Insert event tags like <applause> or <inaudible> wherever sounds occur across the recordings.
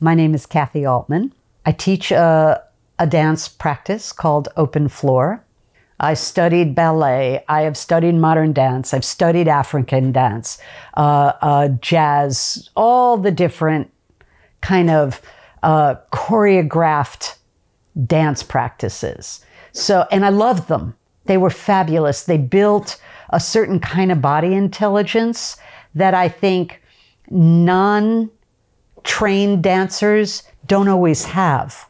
My name is Kathy Altman. I teach a, a dance practice called Open Floor. I studied ballet. I have studied modern dance. I've studied African dance, uh, uh, jazz, all the different kind of uh, choreographed dance practices. So, and I loved them. They were fabulous. They built a certain kind of body intelligence that I think non trained dancers don't always have.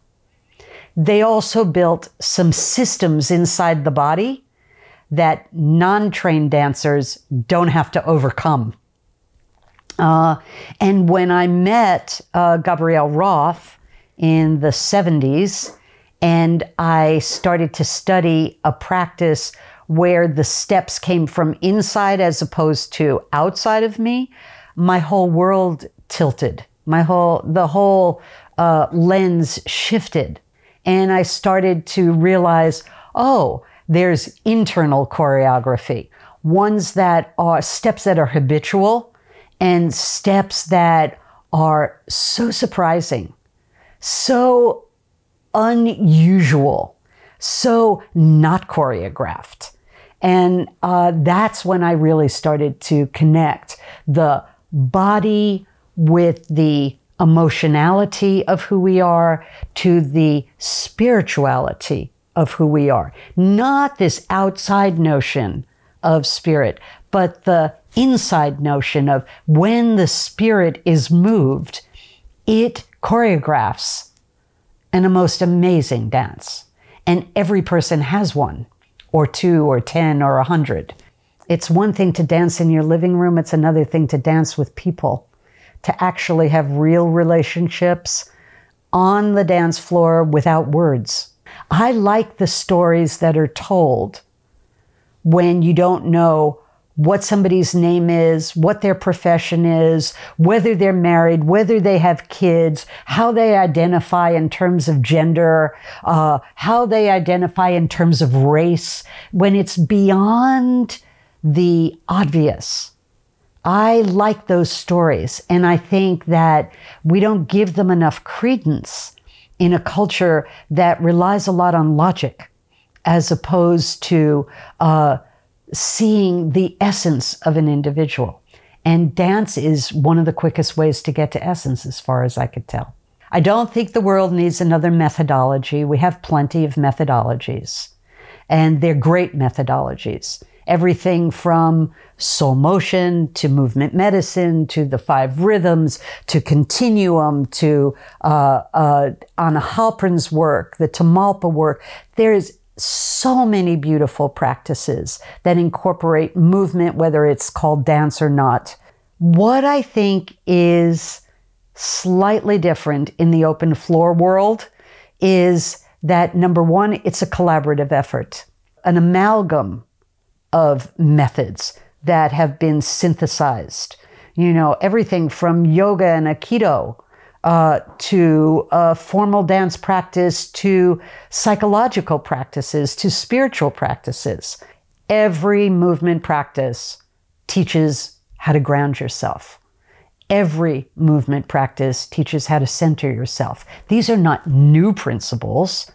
They also built some systems inside the body that non trained dancers don't have to overcome. Uh, and when I met uh, Gabrielle Roth in the 70s, and I started to study a practice where the steps came from inside as opposed to outside of me, my whole world tilted. My whole, the whole uh, lens shifted. And I started to realize, oh, there's internal choreography, ones that are steps that are habitual and steps that are so surprising, so unusual, so not choreographed. And uh, that's when I really started to connect the body, with the emotionality of who we are to the spirituality of who we are. Not this outside notion of spirit, but the inside notion of when the spirit is moved, it choreographs and a most amazing dance. And every person has one, or two, or 10, or a 100. It's one thing to dance in your living room, it's another thing to dance with people to actually have real relationships on the dance floor without words. I like the stories that are told when you don't know what somebody's name is, what their profession is, whether they're married, whether they have kids, how they identify in terms of gender, uh, how they identify in terms of race, when it's beyond the obvious. I like those stories. And I think that we don't give them enough credence in a culture that relies a lot on logic as opposed to uh, seeing the essence of an individual. And dance is one of the quickest ways to get to essence, as far as I could tell. I don't think the world needs another methodology. We have plenty of methodologies, and they're great methodologies everything from soul motion to movement medicine to the five rhythms to continuum to uh, uh, Anna Halpern's work, the Tamalpa work. There's so many beautiful practices that incorporate movement, whether it's called dance or not. What I think is slightly different in the open floor world is that number one, it's a collaborative effort, an amalgam of methods that have been synthesized. You know, everything from yoga and Aikido uh, to formal dance practice to psychological practices to spiritual practices. Every movement practice teaches how to ground yourself. Every movement practice teaches how to center yourself. These are not new principles.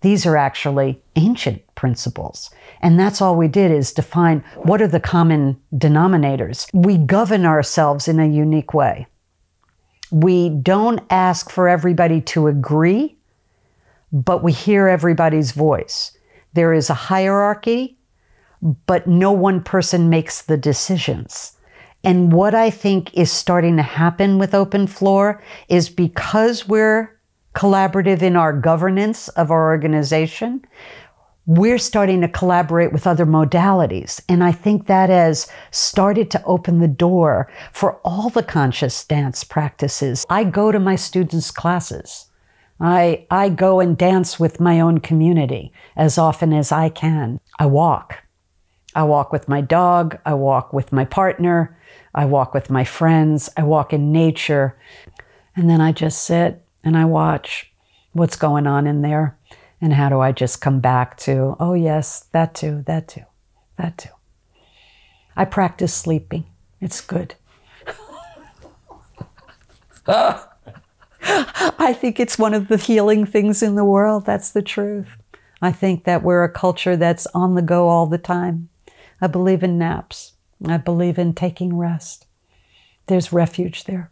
These are actually ancient principles. And that's all we did is define what are the common denominators. We govern ourselves in a unique way. We don't ask for everybody to agree, but we hear everybody's voice. There is a hierarchy, but no one person makes the decisions. And what I think is starting to happen with Open Floor is because we're collaborative in our governance of our organization. We're starting to collaborate with other modalities. And I think that has started to open the door for all the conscious dance practices. I go to my students' classes. I, I go and dance with my own community as often as I can. I walk. I walk with my dog. I walk with my partner. I walk with my friends. I walk in nature. And then I just sit and I watch what's going on in there and how do I just come back to, oh, yes, that too, that too, that too. I practice sleeping, it's good. <laughs> I think it's one of the healing things in the world. That's the truth. I think that we're a culture that's on the go all the time. I believe in naps. I believe in taking rest. There's refuge there.